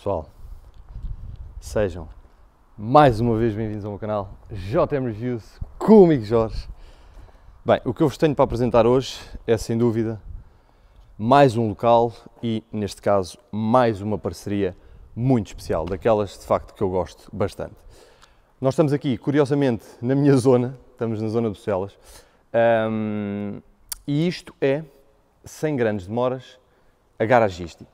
Pessoal, sejam mais uma vez bem-vindos ao meu canal JM Reviews comigo Jorge. Bem, o que eu vos tenho para apresentar hoje é sem dúvida mais um local e neste caso mais uma parceria muito especial, daquelas de facto que eu gosto bastante. Nós estamos aqui, curiosamente, na minha zona, estamos na zona dos Celas, um, e isto é, sem grandes demoras, a Garagisti.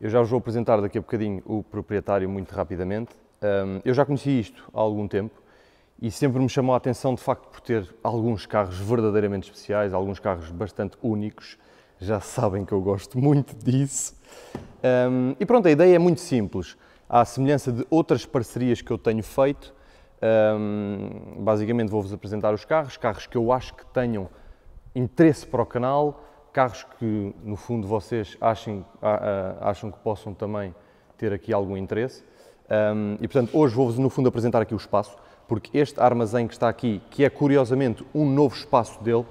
Eu já vos vou apresentar daqui a bocadinho o proprietário muito rapidamente. Eu já conheci isto há algum tempo e sempre me chamou a atenção de facto por ter alguns carros verdadeiramente especiais, alguns carros bastante únicos. Já sabem que eu gosto muito disso. E pronto, a ideia é muito simples. À semelhança de outras parcerias que eu tenho feito, basicamente vou-vos apresentar os carros, carros que eu acho que tenham interesse para o canal, carros que, no fundo, vocês achem, acham que possam também ter aqui algum interesse. Um, e, portanto, hoje vou-vos, no fundo, apresentar aqui o espaço, porque este armazém que está aqui, que é, curiosamente, um novo espaço dele,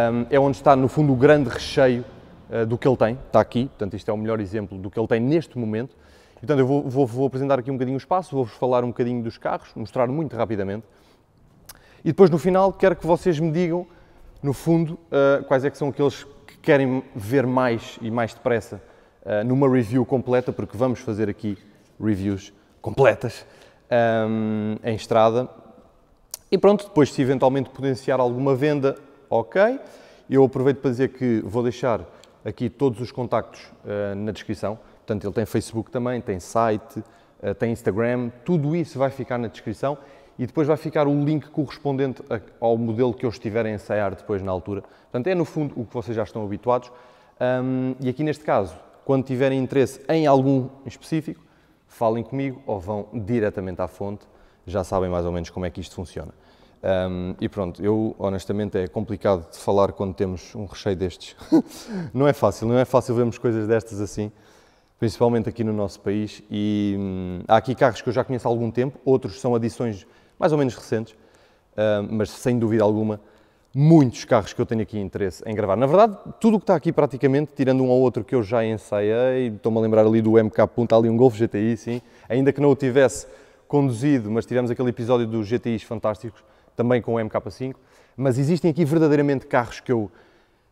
um, é onde está, no fundo, o grande recheio uh, do que ele tem. Está aqui, portanto, isto é o melhor exemplo do que ele tem neste momento. E, portanto, eu vou, vou, vou apresentar aqui um bocadinho o espaço, vou-vos falar um bocadinho dos carros, mostrar muito rapidamente. E depois, no final, quero que vocês me digam, no fundo, uh, quais é que são aqueles querem ver mais e mais depressa uh, numa review completa, porque vamos fazer aqui reviews completas um, ehm, em estrada. E pronto, depois se eventualmente potenciar alguma venda, ok. Eu aproveito para dizer que vou deixar aqui todos os contactos uh, na descrição. Portanto, ele tem Facebook também, tem site, uh, tem Instagram, tudo isso vai ficar na descrição e depois vai ficar o link correspondente ao modelo que eu estiver a ensaiar depois na altura. Portanto, é no fundo o que vocês já estão habituados. Um, e aqui neste caso, quando tiverem interesse em algum específico, falem comigo ou vão diretamente à fonte, já sabem mais ou menos como é que isto funciona. Um, e pronto, eu honestamente é complicado de falar quando temos um recheio destes. não é fácil, não é fácil vermos coisas destas assim, principalmente aqui no nosso país. E hum, há aqui carros que eu já conheço há algum tempo, outros são adições mais ou menos recentes, ah, mas sem dúvida alguma, muitos carros que eu tenho aqui interesse em gravar. Na verdade, tudo o que está aqui praticamente, tirando um ou outro que eu já ensaiei, estou-me a lembrar ali do MK Punta, ali um Golf GTI, sim, ainda que não o tivesse conduzido, mas tivemos aquele episódio dos GTIs fantásticos, também com o MK5, mas existem aqui verdadeiramente carros que eu,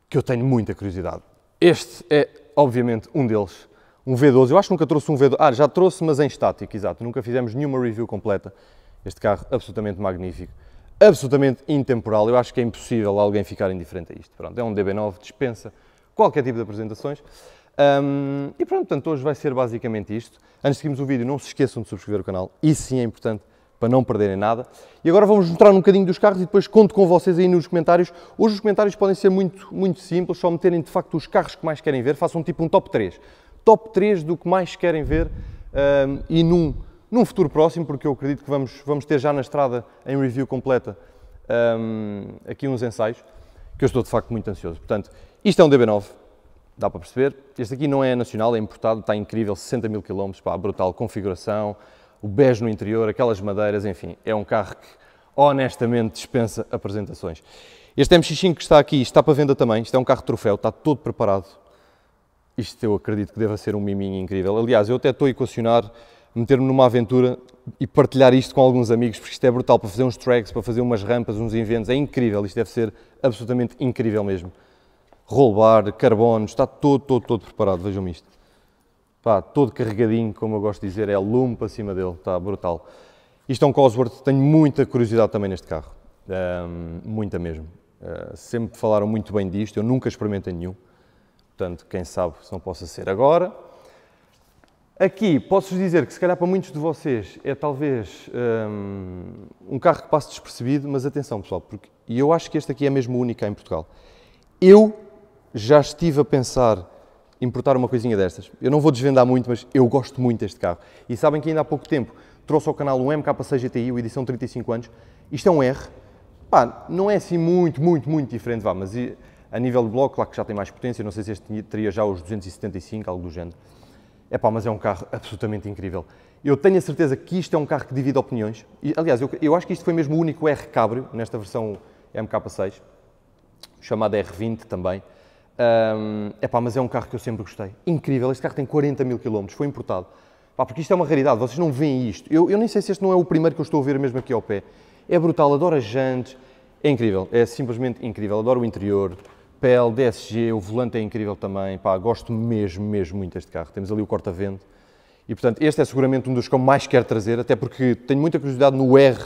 que eu tenho muita curiosidade. Este é, obviamente, um deles. Um V12, eu acho que nunca trouxe um V12, ah, já trouxe, mas em estático, exato, nunca fizemos nenhuma review completa. Este carro absolutamente magnífico, absolutamente intemporal. Eu acho que é impossível alguém ficar indiferente a isto. Pronto, é um DB9, dispensa qualquer tipo de apresentações. Um, e pronto, portanto, hoje vai ser basicamente isto. Antes de seguirmos o vídeo, não se esqueçam de subscrever o canal. Isso sim é importante para não perderem nada. E agora vamos mostrar um bocadinho dos carros e depois conto com vocês aí nos comentários. Hoje os comentários podem ser muito, muito simples, só meterem de facto os carros que mais querem ver. Façam tipo um top 3. Top 3 do que mais querem ver um, e num num futuro próximo, porque eu acredito que vamos, vamos ter já na estrada, em review completa, um, aqui uns ensaios, que eu estou de facto muito ansioso. Portanto, isto é um DB9, dá para perceber. Este aqui não é nacional, é importado, está incrível, 60 mil km, pá, brutal configuração, o bege no interior, aquelas madeiras, enfim, é um carro que honestamente dispensa apresentações. Este MX-5 que está aqui está para venda também, isto é um carro de troféu, está todo preparado. Isto eu acredito que deva ser um miminho incrível. Aliás, eu até estou a equacionar meter-me numa aventura e partilhar isto com alguns amigos, porque isto é brutal para fazer uns tracks, para fazer umas rampas, uns inventos, é incrível, isto deve ser absolutamente incrível mesmo. Rolbar, carbono, está todo, todo, todo preparado, vejam-me isto. Pá, todo carregadinho, como eu gosto de dizer, é lume para cima dele, está brutal. Isto é um Cosworth, tenho muita curiosidade também neste carro, um, ehm, muita mesmo. Uh, sempre falaram muito bem disto, eu nunca experimentei nenhum, portanto, quem sabe se não possa ser agora. Aqui posso-vos dizer que, se calhar, para muitos de vocês é talvez um, um carro que passe despercebido, mas atenção, pessoal, porque e eu acho que este aqui é mesmo único em Portugal. Eu já estive a pensar importar uma coisinha destas. Eu não vou desvendar muito, mas eu gosto muito deste carro. E sabem que ainda há pouco tempo trouxe ao canal um MK6 GTI, o edição 35 anos. Isto é um R. Pá, não é assim muito, muito, muito diferente, vá, mas a nível de bloco, claro que já tem mais potência. Não sei se este teria já os 275, algo do género. É pá, mas é um carro absolutamente incrível. Eu tenho a certeza que isto é um carro que divide opiniões. E, aliás, eu, eu, acho que isto foi mesmo o único R Cabrio, nesta versão MK6, chamada R20 também. Um, pá, mas é um carro que eu sempre gostei. Incrível, este carro tem 40 mil quilómetros, foi importado. Pá, porque isto é uma raridade, vocês não veem isto. Eu, eu, nem sei se este não é o primeiro que eu estou a ver mesmo aqui ao pé. É brutal, adoro as jantes, é incrível, é simplesmente incrível. Adoro o interior, DSG, o volante é incrível também, pá, gosto mesmo, mesmo muito deste carro. Temos ali o corta-vento. E, portanto, este é seguramente um dos que eu mais quero trazer, até porque tenho muita curiosidade no R,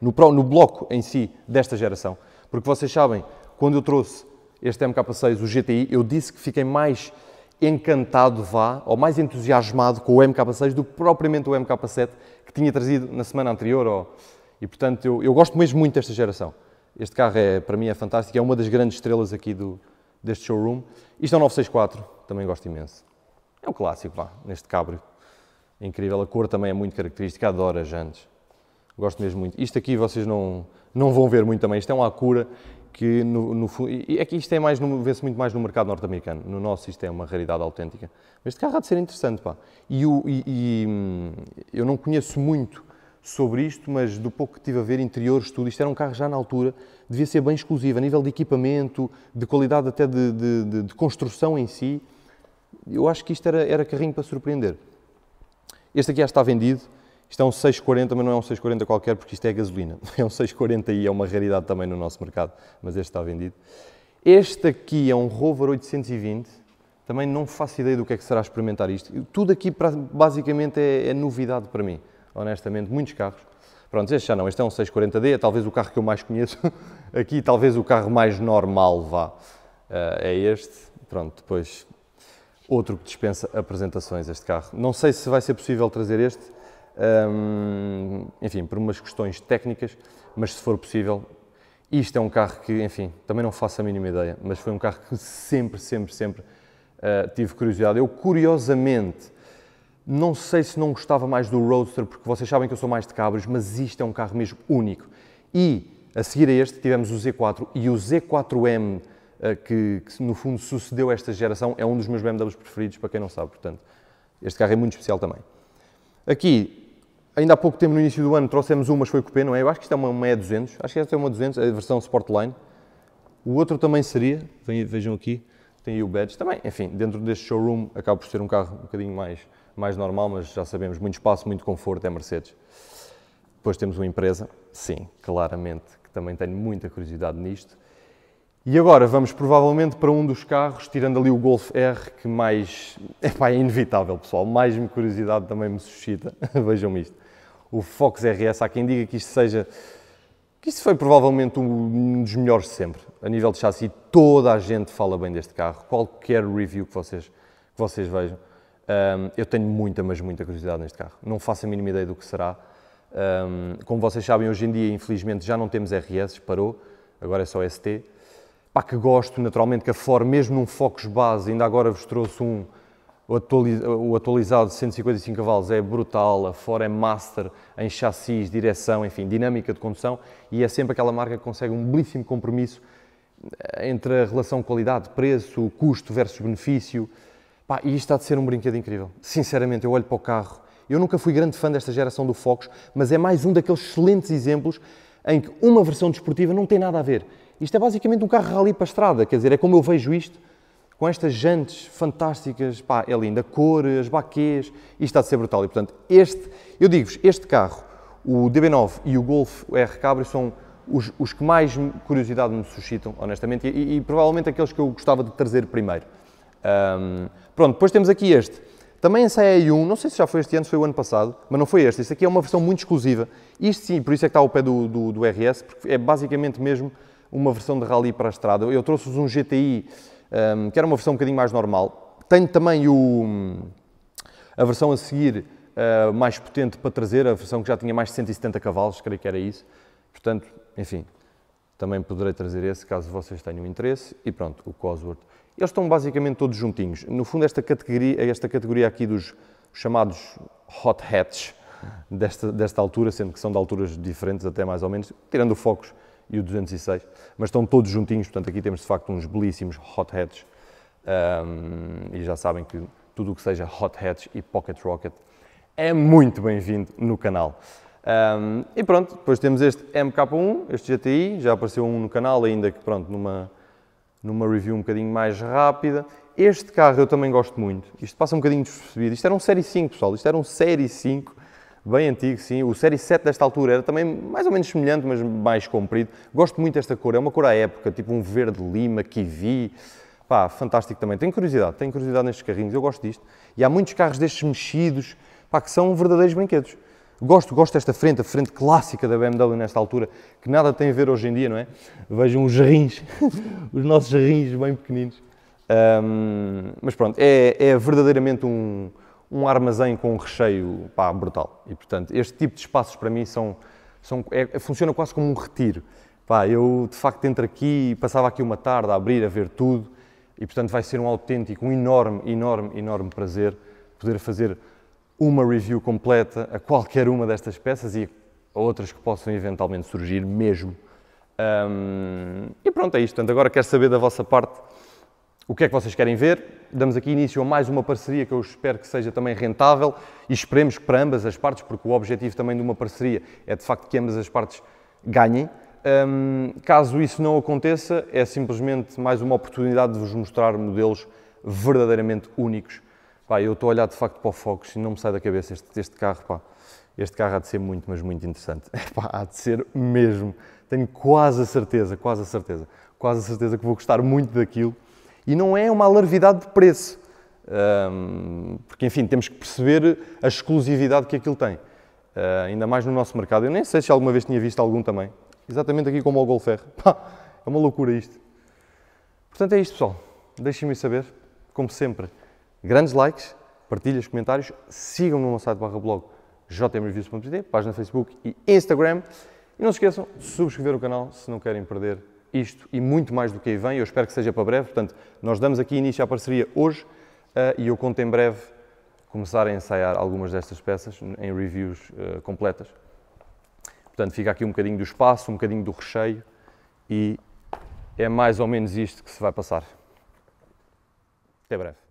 no, Pro, no bloco em si desta geração. Porque vocês sabem, quando eu trouxe este MK6, o GTI, eu disse que fiquei mais encantado, vá, ou mais entusiasmado com o MK6 do que propriamente o MK7 que tinha trazido na semana anterior. Ou... E, portanto, eu, eu gosto mesmo muito desta geração. Este carro, é, para mim, é fantástico, é uma das grandes estrelas aqui do, deste showroom. Isto é um 964, também gosto imenso. É um clássico, vá, neste cabrio. É incrível, a cor também é muito característica, adoro as jantes. Gosto mesmo muito. Isto aqui vocês não, não vão ver muito também, isto é um Acura que no, fundo... é que isto é mais, vê-se muito mais no mercado norte-americano. No nosso isto é uma raridade autêntica. Mas este carro há de ser interessante, pá. E, o, e, e hum, eu não conheço muito sobre isto, mas do pouco que tive a ver, interior, estudo, isto era um carro já na altura, devia ser bem exclusivo, a nível de equipamento, de qualidade até de, de, de, de construção em si. Eu acho que isto era, era carrinho para surpreender. Este aqui já está vendido, isto é um 640, mas não é um 640 qualquer, porque isto é gasolina. É um 640 e é uma raridade também no nosso mercado, mas este está vendido. Este aqui é um Rover 820, também não faço ideia do que é que será experimentar isto. Tudo aqui basicamente é, é novidade para mim honestamente, muitos carros. Pronto, este já não, este é um 640D, é talvez o carro que eu mais conheço aqui, talvez o carro mais normal vá. Eh, é este, pronto, depois outro que dispensa apresentações este carro. Não sei se vai ser possível trazer este, ehm, enfim, por umas questões técnicas, mas se for possível, isto é um carro que, enfim, também não faço a mínima ideia, mas foi um carro que sempre, sempre, sempre uh, tive curiosidade. Eu, curiosamente, não sei se não gostava mais do Roadster, porque vocês sabem que eu sou mais de cabros, mas isto é um carro mesmo único. E a seguir a este tivemos o Z4 e o Z4M, eh, que, que no fundo sucedeu esta geração, é um dos meus BMWs preferidos, para quem não sabe, portanto. Este carro é muito especial também. Aqui, ainda há pouco tempo, no início do ano, trouxemos uma, mas foi coupé, não é? Eu acho que isto é uma, uma E200, acho que esta é uma 200, a versão Sportline. O outro também seria, vejam aqui, tem aí o badge também, enfim, dentro deste showroom acaba por ser um carro um bocadinho mais mais normal, mas já sabemos, muito espaço, muito conforto é Mercedes. Depois temos uma empresa, sim, claramente, que também tenho muita curiosidade nisto. E agora vamos provavelmente para um dos carros, tirando ali o Golf R, que mais. Epá, é inevitável, pessoal, mais me curiosidade também me suscita. Vejam isto. O Fox RS, há quem diga que isto seja. que isto foi provavelmente um dos melhores de sempre. A nível de chassi, toda a gente fala bem deste carro. Qualquer review que vocês, que vocês vejam, um, eu tenho muita, mas muita curiosidade neste carro. Não faço a mínima ideia do que será. Um, como vocês sabem, hoje em dia, infelizmente, já não temos RS, parou, agora é só ST. Pá, que gosto, naturalmente, que a Ford, mesmo num Focus base, ainda agora vos trouxe um, o, atualiz, o atualizado de 155 cavalos é brutal, a Ford é master em chassis, direção, enfim, dinâmica de condução, e é sempre aquela marca que consegue um belíssimo compromisso eh, entre a relação qualidade-preço, custo versus benefício, Pá, e isto está de ser um brinquedo incrível. Sinceramente, eu olho para o carro. Eu nunca fui grande fã desta geração do Focus, mas é mais um daqueles excelentes exemplos em que uma versão desportiva não tem nada a ver. Isto é basicamente um carro rally para a estrada, quer dizer, é como eu vejo isto, com estas jantes fantásticas, pá, é linda, a cor, as baquês, isto está de ser brutal. E portanto, este, eu digo-vos, este carro, o DB9 e o Golf R Cabrio são os, os que mais curiosidade me suscitam, honestamente, e, e, e provavelmente aqueles que eu gostava de trazer primeiro. Um, pronto, depois temos aqui este. Também ensaiei um, não sei se já foi este ano, se foi o ano passado, mas não foi este. Este aqui é uma versão muito exclusiva. Isto sim, por isso é que está ao pé do, do, do RS, porque é basicamente mesmo uma versão de rally para a estrada. Eu trouxe-vos um GTI, um, que era uma versão um bocadinho mais normal. Tenho também o, a versão a seguir, uh, mais potente para trazer, a versão que já tinha mais de 170 cavalos, creio que era isso. Portanto, enfim, também poderei trazer esse, caso vocês tenham interesse. E pronto, o Cosworth. Eles estão basicamente todos juntinhos. No fundo, esta categoria, é esta categoria aqui dos chamados hot hats desta, desta altura, sendo que são de alturas diferentes até mais ou menos, tirando o Focus e o 206, mas estão todos juntinhos, portanto aqui temos de facto uns belíssimos hot hats um, e já sabem que tudo o que seja hot hats e pocket rocket é muito bem-vindo no canal. Um, e pronto, depois temos este MK1, este GTI, já apareceu um no canal, ainda que pronto, numa, numa review um bocadinho mais rápida. Este carro eu também gosto muito. Isto passa um bocadinho despercebido. Isto era um Série 5, pessoal. Isto era um Série 5, bem antigo, sim. O Série 7 desta altura era também mais ou menos semelhante, mas mais comprido. Gosto muito desta cor. É uma cor à época, tipo um verde lima, kiwi. Pá, fantástico também. Tenho curiosidade, tenho curiosidade nestes carrinhos. Eu gosto disto. E há muitos carros destes mexidos, pá, que são verdadeiros brinquedos. Gosto, gosto desta frente, a frente clássica da BMW nesta altura, que nada tem a ver hoje em dia, não é? Vejam os rins, os nossos rins bem pequeninos. Um, mas pronto, é, é verdadeiramente um, um, armazém com um recheio pá, brutal. E portanto, este tipo de espaços para mim são, são, é, funciona quase como um retiro. Pá, eu de facto entro aqui e passava aqui uma tarde a abrir, a ver tudo, e portanto vai ser um autêntico, um enorme, enorme, enorme prazer poder fazer uma review completa a qualquer uma destas peças e a outras que possam eventualmente surgir mesmo. Um, e pronto, é isto. Portanto, agora quero saber da vossa parte o que é que vocês querem ver. Damos aqui início a mais uma parceria que eu espero que seja também rentável e esperemos que para ambas as partes, porque o objetivo também de uma parceria é de facto que ambas as partes ganhem. Um, caso isso não aconteça, é simplesmente mais uma oportunidade de vos mostrar modelos verdadeiramente únicos Pá, eu estou a olhar de facto para o Focus e não me sai da cabeça este, este carro, pá. Este carro há de ser muito, mas muito interessante. É, pá, há de ser mesmo. Tenho quase a certeza, quase a certeza, quase a certeza que vou gostar muito daquilo. E não é uma alarvidade de preço. Um, porque, enfim, temos que perceber a exclusividade que aquilo tem. Uh, ainda mais no nosso mercado. Eu nem sei se alguma vez tinha visto algum também. Exatamente aqui como o Golf R. Pá, é uma loucura isto. Portanto, é isto, pessoal. Deixem-me saber, como sempre. Grandes likes, partilhas, comentários, sigam-me no meu site barra blog jmreviews.pt, página Facebook e Instagram. E não se esqueçam de subscrever o canal se não querem perder isto e muito mais do que aí vem. Eu espero que seja para breve. Portanto, nós damos aqui início à parceria hoje uh, e eu conto em breve começar a ensaiar algumas destas peças em reviews uh, completas. Portanto, fica aqui um bocadinho do espaço, um bocadinho do recheio e é mais ou menos isto que se vai passar. Até breve.